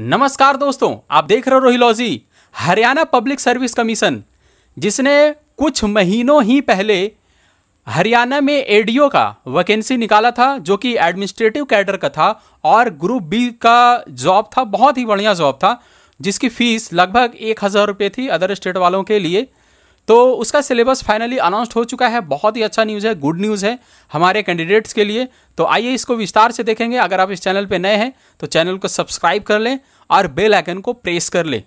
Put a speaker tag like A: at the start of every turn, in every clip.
A: नमस्कार दोस्तों आप देख रहे हो रोहिलोजी हरियाणा पब्लिक सर्विस कमीशन जिसने कुछ महीनों ही पहले हरियाणा में एडीओ का वैकेंसी निकाला था जो कि एडमिनिस्ट्रेटिव कैडर का था और ग्रुप बी का जॉब था बहुत ही बढ़िया जॉब था जिसकी फीस लगभग एक हज़ार रुपये थी अदर स्टेट वालों के लिए तो उसका सिलेबस फाइनली अनाउंस्ड हो चुका है बहुत ही अच्छा न्यूज़ है गुड न्यूज़ है हमारे कैंडिडेट्स के लिए तो आइए इसको विस्तार से देखेंगे अगर आप इस चैनल पर नए हैं तो चैनल को सब्सक्राइब कर लें और बेल आइकन को प्रेस कर लें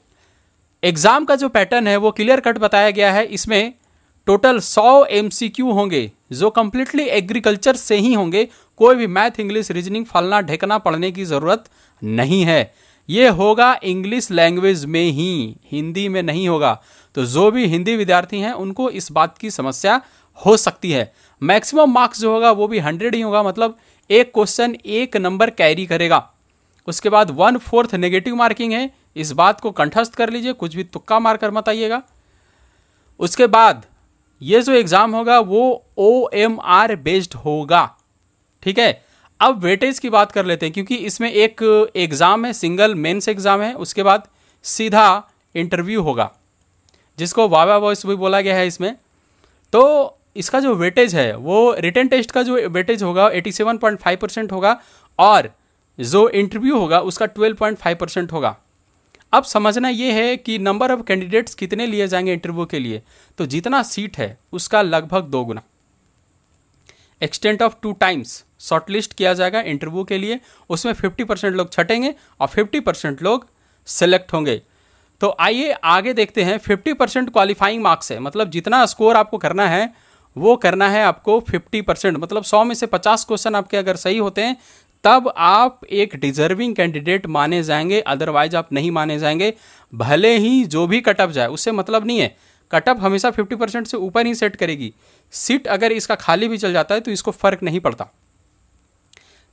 A: एग्ज़ाम का जो पैटर्न है वो क्लियर कट बताया गया है इसमें टोटल 100 एम होंगे जो कम्प्लीटली एग्रीकल्चर से ही होंगे कोई भी मैथ इंग्लिश रीजनिंग फलना ढेकना पढ़ने की ज़रूरत नहीं है ये होगा इंग्लिश लैंग्वेज में ही हिंदी में नहीं होगा तो जो भी हिंदी विद्यार्थी हैं उनको इस बात की समस्या हो सकती है मैक्सिमम मार्क्स जो होगा वो भी हंड्रेड ही होगा मतलब एक क्वेश्चन एक नंबर कैरी करेगा उसके बाद वन फोर्थ नेगेटिव मार्किंग है इस बात को कंठस्थ कर लीजिए कुछ भी तुक्का मार कर मत आइएगा उसके बाद ये जो एग्ज़ाम होगा वो ओ एम आर बेस्ड होगा ठीक है अब वेटेज की बात कर लेते हैं क्योंकि इसमें एक एग्ज़ाम है सिंगल मेंस एग्ज़ाम है उसके बाद सीधा इंटरव्यू होगा जिसको वावा वॉइस भी बोला गया है इसमें तो इसका जो वेटेज है वो रिटर्न टेस्ट का जो वेटेज होगा 87.5 परसेंट होगा और जो इंटरव्यू होगा उसका 12.5 परसेंट होगा अब समझना ये है कि नंबर ऑफ कैंडिडेट्स कितने लिए जाएंगे इंटरव्यू के लिए तो जितना सीट है उसका लगभग दो गुना extent of two times shortlist किया जाएगा इंटरव्यू के लिए उसमें 50 परसेंट लोग छटेंगे और 50 परसेंट लोग सेलेक्ट होंगे तो आइए आगे देखते हैं 50 परसेंट क्वालिफाइंग मार्क्स है मतलब जितना स्कोर आपको करना है वो करना है आपको 50 परसेंट मतलब 100 में से 50 क्वेश्चन आपके अगर सही होते हैं तब आप एक डिजर्विंग कैंडिडेट माने जाएंगे अदरवाइज आप नहीं माने जाएंगे भले ही जो भी कटअप जाए उससे मतलब नहीं है कटअप हमेशा 50 परसेंट से ऊपर ही सेट करेगी सीट अगर इसका खाली भी चल जाता है तो इसको फर्क नहीं पड़ता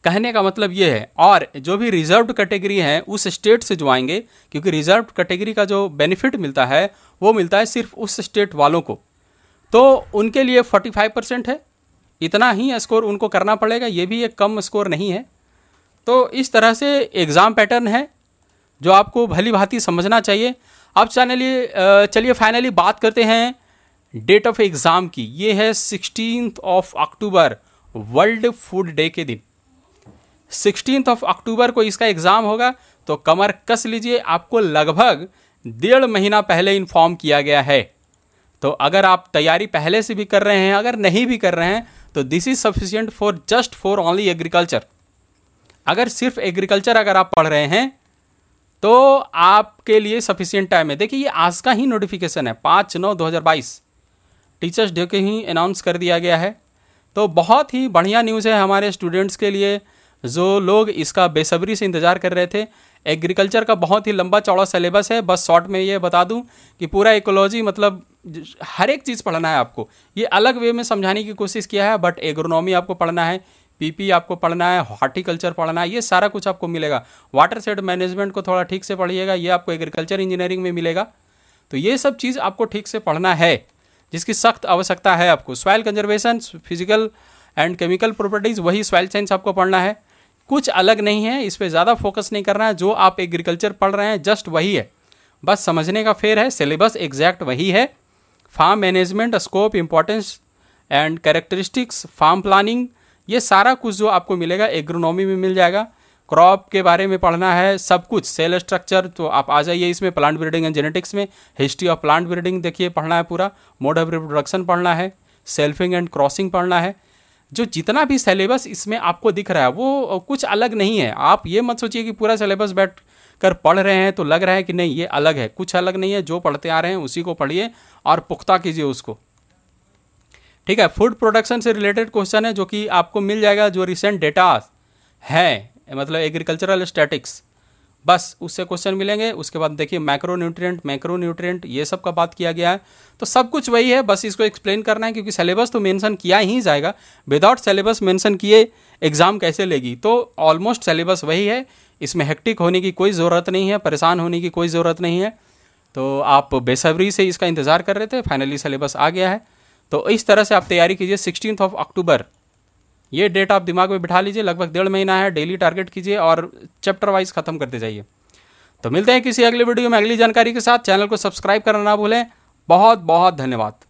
A: कहने का मतलब ये है और जो भी रिजर्व कैटेगरी है उस स्टेट से जो आएंगे क्योंकि रिजर्व कैटेगरी का जो बेनिफिट मिलता है वो मिलता है सिर्फ उस स्टेट वालों को तो उनके लिए 45 परसेंट है इतना ही स्कोर उनको करना पड़ेगा ये भी एक कम स्कोर नहीं है तो इस तरह से एग्ज़ाम पैटर्न है जो आपको भली भांति समझना चाहिए अब चैनली चलिए फाइनली बात करते हैं डेट ऑफ एग्ज़ाम की ये है sixteen of October world food day के दिन सिक्सटीन ऑफ अक्टूबर को इसका एग्ज़ाम होगा तो कमर कस लीजिए आपको लगभग डेढ़ महीना पहले इन्फॉर्म किया गया है तो अगर आप तैयारी पहले से भी कर रहे हैं अगर नहीं भी कर रहे हैं तो this is sufficient for just for only agriculture अगर सिर्फ एग्रीकल्चर अगर आप पढ़ रहे हैं तो आपके लिए सफिशियंट टाइम है देखिए ये आज का ही नोटिफिकेशन है पाँच नौ दो हज़ार बाईस टीचर्स डे के ही अनाउंस कर दिया गया है तो बहुत ही बढ़िया न्यूज़ है हमारे स्टूडेंट्स के लिए जो लोग इसका बेसब्री से इंतज़ार कर रहे थे एग्रीकल्चर का बहुत ही लंबा चौड़ा सिलेबस है बस शॉर्ट में ये बता दूं कि पूरा इकोलॉजी मतलब हर एक चीज़ पढ़ना है आपको ये अलग वे में समझाने की कोशिश किया है बट एग्रोनॉमी आपको पढ़ना है पीपी आपको पढ़ना है हॉर्टिकल्चर पढ़ना है ये सारा कुछ आपको मिलेगा वाटर सेड मैनेजमेंट को थोड़ा ठीक से पढ़िएगा ये आपको एग्रीकल्चर इंजीनियरिंग में मिलेगा तो ये सब चीज़ आपको ठीक से पढ़ना है जिसकी सख्त आवश्यकता है आपको soil conservation physical and chemical properties वही सॉयल साइंस आपको पढ़ना है कुछ अलग नहीं है इस पर ज़्यादा फोकस नहीं करना है जो आप एग्रीकल्चर पढ़ रहे हैं जस्ट वही है बस समझने का फेर है सिलेबस एग्जैक्ट वही है farm management scope importance and characteristics farm planning ये सारा कुछ जो आपको मिलेगा एग्रोनॉमी में मिल जाएगा क्रॉप के बारे में पढ़ना है सब कुछ सेल स्ट्रक्चर तो आप आ जाइए इसमें प्लांट ब्रीडिंग एंड जेनेटिक्स में हिस्ट्री ऑफ प्लांट ब्रीडिंग देखिए पढ़ना है पूरा मोड ऑफ रिप्रोडक्शन पढ़ना है सेल्फिंग एंड क्रॉसिंग पढ़ना है जो जितना भी सिलेबस इसमें आपको दिख रहा है वो कुछ अलग नहीं है आप ये मत सोचिए कि पूरा सिलेबस बैठ कर पढ़ रहे हैं तो लग रहा है कि नहीं ये अलग है कुछ अलग नहीं है जो पढ़ते आ रहे हैं उसी को पढ़िए और पुख्ता कीजिए उसको ठीक है फूड प्रोडक्शन से रिलेटेड क्वेश्चन है जो कि आपको मिल जाएगा जो रिसेंट डेटा है मतलब एग्रीकल्चरल स्टैटिक्स बस उससे क्वेश्चन मिलेंगे उसके बाद देखिए माइक्रो न्यूट्रियट माइक्रो न्यूट्रियट ये सब का बात किया गया है तो सब कुछ वही है बस इसको एक्सप्लेन करना है क्योंकि सिलेबस तो मेंशन किया ही जाएगा विदाउट सिलेबस मेंशन किए एग्ज़ाम कैसे लेगी तो ऑलमोस्ट सिलेबस वही है इसमें हेक्टिक होने की कोई ज़रूरत नहीं है परेशान होने की कोई ज़रूरत नहीं है तो आप बेसब्री से इसका इंतज़ार कर रहे थे फाइनली सिलेबस आ गया है तो इस तरह से आप तैयारी कीजिए सिक्सटीन ऑफ अक्टूबर ये डेट आप दिमाग में बिठा लीजिए लगभग डेढ़ महीना है डेली टारगेट कीजिए और चैप्टर वाइज खत्म करते जाइए तो मिलते हैं किसी अगले वीडियो में अगली जानकारी के साथ चैनल को सब्सक्राइब करना ना भूलें बहुत बहुत धन्यवाद